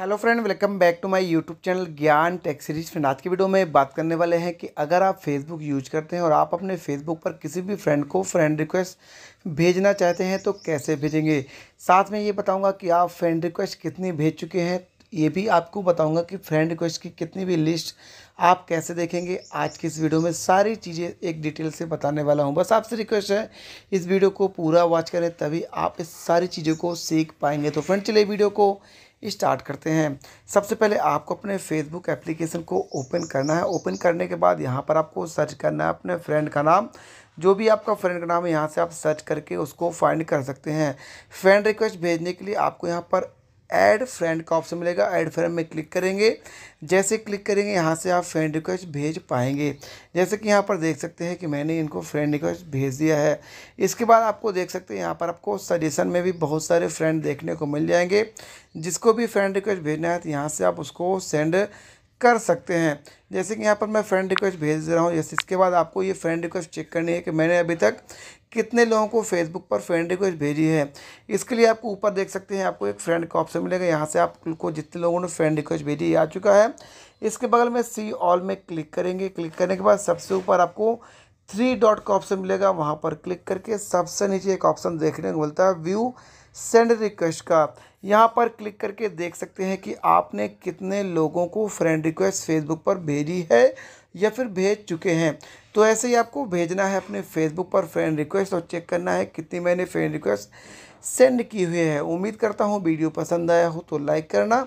hello friend welcome back to my YouTube channel Gyan Tech Series friend आज की video में बात करने वाले हैं कि अगर आप फेसबुक यूज करते हैं और आप अपने फेसबुक पर किसी भी फ्रेंड को फ्रेंड रिक्वेस्ट भेजना चाहते हैं तो कैसे भेजेंगे साथ में ये बताऊंगा कि आप फ्रेंड रिक्वेस्ट कितनी भेज चुके हैं ये भी आपको बताऊँगा कि फ्रेंड रिक्वेस्ट की कितनी भी लिस्ट आप कैसे देखेंगे आज की इस वीडियो में सारी चीज़ें एक डिटेल से बताने वाला हूँ बस आपसे रिक्वेस्ट है इस वीडियो को पूरा वॉच करें तभी आप इस सारी चीज़ों को सीख पाएंगे तो फ्रेंड चले वीडियो को स्टार्ट करते हैं सबसे पहले आपको अपने फेसबुक एप्लीकेशन को ओपन करना है ओपन करने के बाद यहाँ पर आपको सर्च करना है अपने फ्रेंड का नाम जो भी आपका फ्रेंड का नाम है यहाँ से आप सर्च करके उसको फाइंड कर सकते हैं फ्रेंड रिक्वेस्ट भेजने के लिए आपको यहाँ पर ऐड फ्रेंड का ऑप्शन मिलेगा ऐड फ्रेंड में क्लिक करेंगे जैसे क्लिक करेंगे यहाँ से आप फ्रेंड रिक्वेस्ट भेज पाएंगे जैसे कि यहाँ पर देख सकते हैं कि मैंने इनको फ्रेंड रिक्वेस्ट भेज दिया है इसके बाद आपको देख सकते हैं यहाँ पर आपको सजेशन में भी बहुत सारे फ्रेंड देखने को मिल जाएंगे जिसको भी फ्रेंड रिक्वेस्ट भेजना है तो यहाँ से आप उसको सेंड कर सकते हैं जैसे कि यहाँ पर मैं फ्रेंड रिक्वेस्ट भेज दे रहा हूँ जैसे इसके बाद आपको ये फ्रेंड रिक्वेस्ट चेक करनी है कि मैंने अभी तक कितने लोगों को फेसबुक पर फ्रेंड रिक्वेस्ट भेजी है इसके लिए आपको ऊपर देख सकते हैं आपको एक फ्रेंड का ऑप्शन मिलेगा यहाँ से आपको जितने लोगों ने फ्रेंड रिक्वेस्ट भेजी आ चुका है इसके बगल में सी ऑल में क्लिक करेंगे क्लिक करने के बाद सबसे ऊपर आपको थ्री डॉट का ऑप्शन मिलेगा वहाँ पर क्लिक करके सबसे नीचे एक ऑप्शन देखने को मिलता है व्यू सेंड रिक्वेस्ट का यहाँ पर क्लिक करके देख सकते हैं कि आपने कितने लोगों को फ्रेंड रिक्वेस्ट फेसबुक पर भेजी है या फिर भेज चुके हैं तो ऐसे ही आपको भेजना है अपने फेसबुक पर फ्रेंड रिक्वेस्ट और चेक करना है कितनी मैंने फ्रेंड रिक्वेस्ट सेंड की हुई है उम्मीद करता हूँ वीडियो पसंद आया हो तो लाइक करना